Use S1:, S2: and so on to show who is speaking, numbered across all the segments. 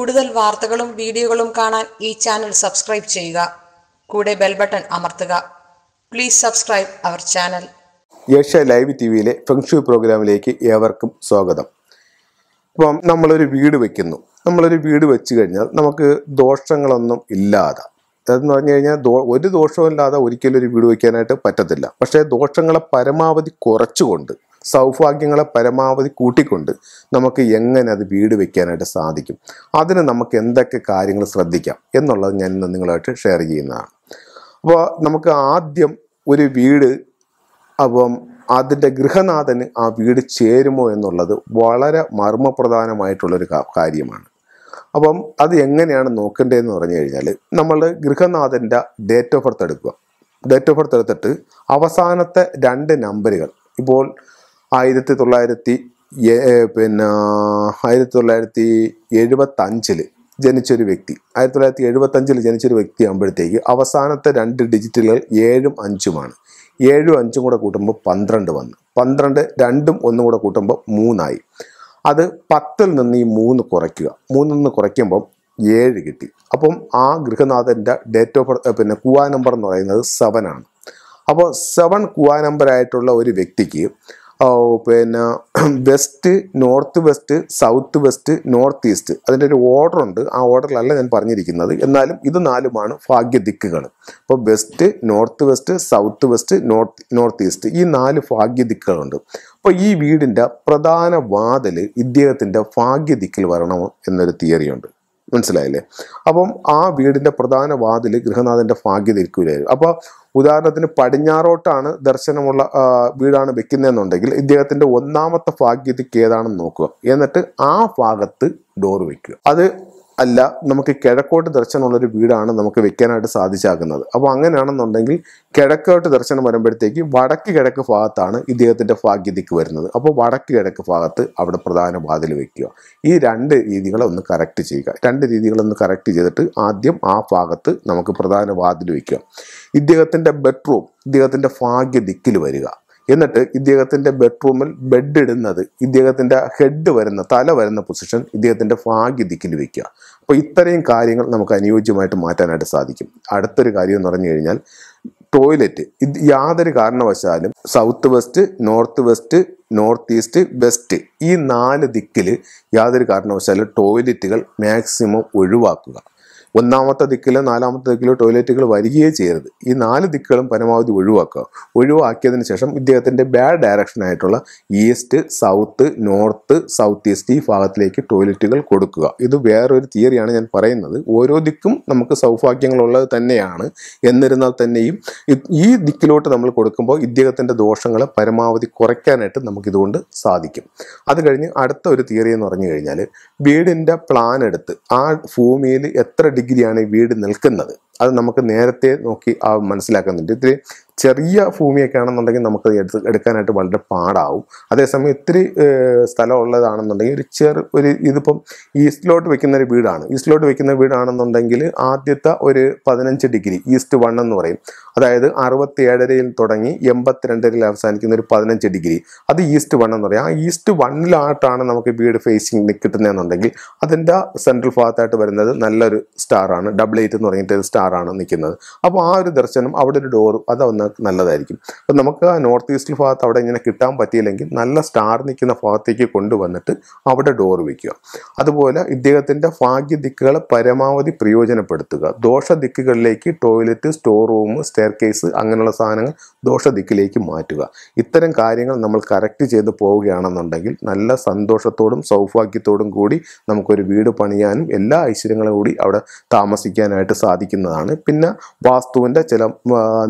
S1: കൂടുതൽ വാർത്തകളും വീഡിയോകളും കാണാൻ ഈ ചാനൽ സബ്സ്ക്രൈബ് ചെയ്യുക കൂടെ ബെൽ ബട്ടൺ അമർത്തുക please subscribe our channel Asia live ടി വിയിലെ ഫെങ്ഷു പ്രോഗ്രാമിലേക്ക് ഏവർക്കും സ്വാഗതം ഇപ്പം നമ്മളൊരു വീട് വെക്കുന്നു നമ്മളൊരു വീട് വെച്ച് കഴിഞ്ഞാൽ നമുക്ക് ദോഷങ്ങളൊന്നും ഇല്ലാതെ അതെന്ന് പറഞ്ഞു കഴിഞ്ഞാൽ ദോ ഒരു ദോഷവുമില്ലാതെ ഒരിക്കലും ഒരു വീട് വയ്ക്കാനായിട്ട് പറ്റത്തില്ല പക്ഷേ ദോഷങ്ങളെ പരമാവധി കുറച്ചുകൊണ്ട് സൗഭാഗ്യങ്ങളെ പരമാവധി കൂട്ടിക്കൊണ്ട് നമുക്ക് എങ്ങനെ അത് വീട് വയ്ക്കാനായിട്ട് സാധിക്കും അതിന് നമുക്ക് എന്തൊക്കെ കാര്യങ്ങൾ ശ്രദ്ധിക്കാം എന്നുള്ളത് ഞാൻ ഇന്ന് നിങ്ങളായിട്ട് ഷെയർ ചെയ്യുന്നതാണ് അപ്പോൾ നമുക്ക് ആദ്യം ഒരു വീട് അപ്പം അതിൻ്റെ ഗൃഹനാഥന് ആ വീട് ചേരുമോ എന്നുള്ളത് വളരെ മർമ്മപ്രധാനമായിട്ടുള്ളൊരു കാര്യമാണ് അപ്പം അത് എങ്ങനെയാണ് നോക്കേണ്ടതെന്ന് പറഞ്ഞു കഴിഞ്ഞാൽ നമ്മൾ ഗൃഹനാഥൻ്റെ ഡേറ്റ് ഓഫ് ബർത്ത് എടുക്കുക ഡേറ്റ് ഓഫ് ബർത്ത് എടുത്തിട്ട് അവസാനത്തെ രണ്ട് നമ്പറുകൾ ഇപ്പോൾ ആയിരത്തി തൊള്ളായിരത്തി പിന്നെ ആയിരത്തി തൊള്ളായിരത്തി എഴുപത്തഞ്ചിൽ ജനിച്ചൊരു വ്യക്തി ആയിരത്തി തൊള്ളായിരത്തി എഴുപത്തഞ്ചിൽ ജനിച്ചൊരു വ്യക്തി ആകുമ്പോഴത്തേക്ക് അവസാനത്തെ രണ്ട് ഡിജിറ്റലുകൾ ഏഴും അഞ്ചുമാണ് ഏഴും അഞ്ചും കൂടെ കൂട്ടുമ്പോൾ പന്ത്രണ്ട് വന്നു പന്ത്രണ്ട് രണ്ടും ഒന്നും കൂടെ കൂട്ടുമ്പോൾ മൂന്നായി അത് പത്തിൽ നിന്ന് ഈ മൂന്ന് കുറയ്ക്കുക മൂന്നിൽ നിന്ന് കുറയ്ക്കുമ്പം ഏഴ് കിട്ടി അപ്പം ആ ഗൃഹനാഥൻ്റെ ഡേറ്റ് ഓഫ് ബർത്ത് പിന്നെ കുവാ നമ്പർ എന്ന് പറയുന്നത് സെവൻ ആണ് അപ്പോൾ സെവൻ കുവാ നമ്പറായിട്ടുള്ള ഒരു വ്യക്തിക്ക് പിന്നെ west north west south west north east അതിൻ്റെ ഒരു ഓർഡർ ഉണ്ട് ആ ഓർഡറിലല്ല ഞാൻ പറഞ്ഞിരിക്കുന്നത് എന്നാലും ഇത് നാലുമാണ് ഭാഗ്യ ദിക്കുകൾ അപ്പോൾ west north west south west north north east ഈ നാല് ഭാഗ്യ ദിക്കുകളുണ്ട് അപ്പോൾ ഈ വീടിൻ്റെ പ്രധാന വാതിൽ ഇദ്ദേഹത്തിൻ്റെ ദിക്കിൽ വരണം എന്നൊരു തിയറിയുണ്ട് മനസ്സിലായില്ലേ അപ്പം ആ വീടിൻ്റെ പ്രധാന വാതിൽ ഗൃഹനാഥൻ്റെ ഭാഗ്യതിരിക്കൂലായിരുന്നു അപ്പോൾ ഉദാഹരണത്തിന് പടിഞ്ഞാറോട്ടാണ് ദർശനമുള്ള വീടാണ് വെക്കുന്നതെന്നുണ്ടെങ്കിൽ ഇദ്ദേഹത്തിൻ്റെ ഒന്നാമത്തെ ഭാഗ്യതയ്ക്ക് ഏതാണെന്ന് നോക്കുക എന്നിട്ട് ആ ഭാഗത്ത് ഡോർ വെക്കുക അത് അല്ല നമുക്ക് കിഴക്കോട്ട് ദർശനമുള്ളൊരു വീടാണ് നമുക്ക് വെക്കാനായിട്ട് സാധിച്ചാകുന്നത് അപ്പോൾ അങ്ങനെയാണെന്നുണ്ടെങ്കിൽ കിഴക്കോട്ട് ദർശനം വരുമ്പോഴത്തേക്ക് വടക്ക് കിഴക്ക് ഭാഗത്താണ് ഇദ്ദേഹത്തിൻ്റെ ഭാഗ്യതയ്ക്ക് വരുന്നത് അപ്പോൾ വടക്ക് കിഴക്ക് ഭാഗത്ത് അവിടെ പ്രധാന വാതിൽ വെക്കുക ഈ രണ്ട് രീതികളെ ഒന്ന് കറക്റ്റ് ചെയ്യുക രണ്ട് രീതികളൊന്ന് കറക്റ്റ് ചെയ്തിട്ട് ആദ്യം ആ ഭാഗത്ത് നമുക്ക് പ്രധാന വാതിൽ വെക്കുക ഇദ്ദേഹത്തിൻ്റെ ബെഡ്റൂം ഇദ്ദേഹത്തിൻ്റെ ഭാഗ്യദിക്കിൽ വരിക എന്നിട്ട് ഇദ്ദേഹത്തിൻ്റെ ബെഡ്റൂമിൽ ബെഡ് ഇടുന്നത് ഇദ്ദേഹത്തിൻ്റെ ഹെഡ് വരുന്ന തല വരുന്ന പൊസിഷൻ ഇദ്ദേഹത്തിൻ്റെ ഭാഗ്യദിക്കിൽ വയ്ക്കുക അപ്പോൾ ഇത്രയും കാര്യങ്ങൾ നമുക്ക് അനുയോജ്യമായിട്ട് മാറ്റാനായിട്ട് സാധിക്കും അടുത്തൊരു കാര്യം എന്ന് പറഞ്ഞു കഴിഞ്ഞാൽ ടോയ്ലറ്റ് ഇത് യാതൊരു കാരണവശാലും south west north west north east west ഈ നാല് ദിക്കിൽ യാതൊരു കാരണവശാലും ടോയ്ലറ്റുകൾ മാക്സിമം ഒഴിവാക്കുക ഒന്നാമത്തെ ദിക്കിലോ നാലാമത്തെ ദിക്കിലോ ടോയ്ലറ്റുകൾ വരികയേ ചെയ്യരുത് ഈ നാല് ദിക്കുകളും പരമാവധി ഒഴിവാക്കുക ഒഴിവാക്കിയതിന് ശേഷം ഇദ്ദേഹത്തിൻ്റെ ബാഡ് ഡയറക്ഷൻ ആയിട്ടുള്ള east south north south east ഈ ഭാഗത്തിലേക്ക് ടോയ്ലറ്റുകൾ കൊടുക്കുക ഇത് വേറൊരു തിയറിയാണ് ഞാൻ പറയുന്നത് ഓരോ ദിക്കും നമുക്ക് സൗഭാഗ്യങ്ങളുള്ളത് തന്നെയാണ് എന്നിരുന്നാൽ തന്നെയും ഈ ദിക്കിലോട്ട് നമ്മൾ കൊടുക്കുമ്പോൾ ഇദ്ദേഹത്തിൻ്റെ ദോഷങ്ങളെ പരമാവധി കുറയ്ക്കാനായിട്ട് നമുക്കിതുകൊണ്ട് സാധിക്കും അത് കഴിഞ്ഞ് അടുത്ത ഒരു തിയറി എന്ന് പറഞ്ഞു കഴിഞ്ഞാൽ വീടിൻ്റെ പ്ലാൻ എടുത്ത് ആ ഭൂമിയിൽ എത്ര ഡിഗ്രിയാണ് വീട് നിൽക്കുന്നത് അത് നമുക്ക് നേരത്തെ നോക്കി ആ മനസ്സിലാക്കുന്നുണ്ട് ഇത്തിരി ചെറിയ ഭൂമിയൊക്കെ ആണെന്നുണ്ടെങ്കിൽ നമുക്ക് എടുത്ത് എടുക്കാനായിട്ട് വളരെ പാടാവും അതേസമയം ഇത്തിരി ഉള്ളതാണെന്നുണ്ടെങ്കിൽ ഒരു ചെറു ഒരു ഇതിപ്പം ഈസ്റ്റിലോട്ട് വെക്കുന്ന ഒരു വീടാണ് ഈസ്റ്റിലോട്ട് വെക്കുന്ന വീടാണെന്നുണ്ടെങ്കിൽ ആദ്യത്തെ ഒരു പതിനഞ്ച് ഡിഗ്രി ഈസ്റ്റ് വൺ എന്ന് പറയും അതായത് അറുപത്തി ഏഴരയിൽ തുടങ്ങി എൺപത്തിരണ്ടരയിൽ അവസാനിക്കുന്ന ഒരു പതിനഞ്ച് ഡിഗ്രി അത് ഈസ്റ്റ് വൺ എന്ന് പറയും ആ ഈസ്റ്റ് വണ്ണിലായിട്ടാണ് നമുക്ക് വീട് ഫേസിങ് കിട്ടുന്നതെന്നുണ്ടെങ്കിൽ അതിൻ്റെ സെൻട്രൽ ഭാഗത്തായിട്ട് വരുന്നത് നല്ലൊരു സ്റ്റാറാണ് ഡബിൾ എയ്റ്റ് എന്ന് പറഞ്ഞിട്ട് സ്റ്റാർ കാറാണ് നിൽക്കുന്നത് അപ്പോൾ ആ ഒരു ദർശനം അവിടെ ഒരു ഡോർ അതൊന്ന് നല്ലതായിരിക്കും അപ്പം നമുക്ക് ആ നോർത്ത് ഈസ്റ്റ് ഭാഗത്ത് അവിടെ ഇങ്ങനെ കിട്ടാൻ പറ്റിയില്ലെങ്കിൽ നല്ല സ്റ്റാർ നിൽക്കുന്ന ഭാഗത്തേക്ക് കൊണ്ടുവന്നിട്ട് അവിടെ ഡോർ വയ്ക്കുക അതുപോലെ ഇദ്ദേഹത്തിൻ്റെ ഭാഗ്യ ദിക്കുകളെ പരമാവധി പ്രയോജനപ്പെടുത്തുക ദോഷ ദിക്കുകളിലേക്ക് toilet store room staircase അങ്ങനെയുള്ള സാധനങ്ങൾ ദോഷ ദിക്കിലേക്ക് മാറ്റുക ഇത്തരം കാര്യങ്ങൾ നമ്മൾ കറക്റ്റ് ചെയ്ത് പോവുകയാണെന്നുണ്ടെങ്കിൽ നല്ല സന്തോഷത്തോടും സൗഭാഗ്യത്തോടും കൂടി നമുക്കൊരു വീട് പണിയാനും എല്ലാ ഐശ്വര്യങ്ങളും കൂടി അവിടെ താമസിക്കാനായിട്ട് സാധിക്കുന്നതാണ് നല്ലതാണ് പിന്നെ വാസ്തുവിൻ്റെ ചില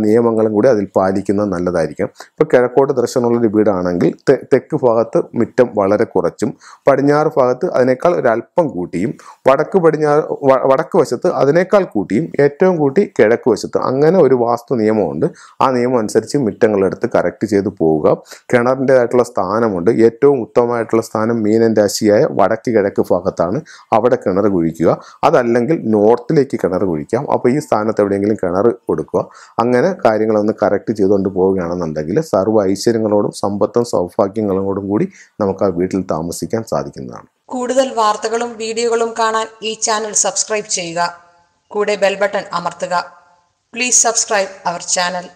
S1: നിയമങ്ങളും കൂടി അതിൽ പാലിക്കുന്നത് നല്ലതായിരിക്കും ഇപ്പോൾ കിഴക്കോട്ട് ദർശനമുള്ളൊരു വീടാണെങ്കിൽ തെക്ക് ഭാഗത്ത് മുറ്റം വളരെ കുറച്ചും പടിഞ്ഞാറ് ഭാഗത്ത് അതിനേക്കാൾ ഒരല്പം കൂട്ടിയും വടക്ക് പടിഞ്ഞാറ് വടക്ക് വശത്ത് അതിനേക്കാൾ കൂട്ടിയും ഏറ്റവും കൂട്ടി കിഴക്ക് വശത്ത് അങ്ങനെ ഒരു വാസ്തു നിയമമുണ്ട് ആ നിയമം അനുസരിച്ച് മുറ്റങ്ങളെടുത്ത് കറക്റ്റ് ചെയ്ത് പോവുക കിണറിൻ്റെതായിട്ടുള്ള സ്ഥാനമുണ്ട് ഏറ്റവും ഉത്തമമായിട്ടുള്ള സ്ഥാനം മീനൻ രാശിയായ വടക്ക് കിഴക്ക് ഭാഗത്താണ് അവിടെ കിണർ കുഴിക്കുക അതല്ലെങ്കിൽ നോർത്തിലേക്ക് കിണർ കുഴിക്കാം അപ്പോൾ ഈ സ്ഥാനത്ത് എവിടെയെങ്കിലും കിണർ കൊടുക്കുക അങ്ങനെ കാര്യങ്ങളൊന്ന് കറക്റ്റ് ചെയ്തുകൊണ്ട് പോവുകയാണെന്നുണ്ടെങ്കിൽ സർവ്വ ഐശ്വര്യങ്ങളോടും സമ്പത്തും സൗഭാഗ്യങ്ങളോടും കൂടി നമുക്ക് ആ വീട്ടിൽ താമസിക്കാൻ സാധിക്കുന്നതാണ് കൂടുതൽ വാർത്തകളും വീഡിയോകളും കാണാൻ ഈ ചാനൽ സബ്സ്ക്രൈബ് ചെയ്യുക കൂടെ ബെൽ ബട്ടൺ അമർത്തുക പ്ലീസ് സബ്സ്ക്രൈബ് അവർ ചാനൽ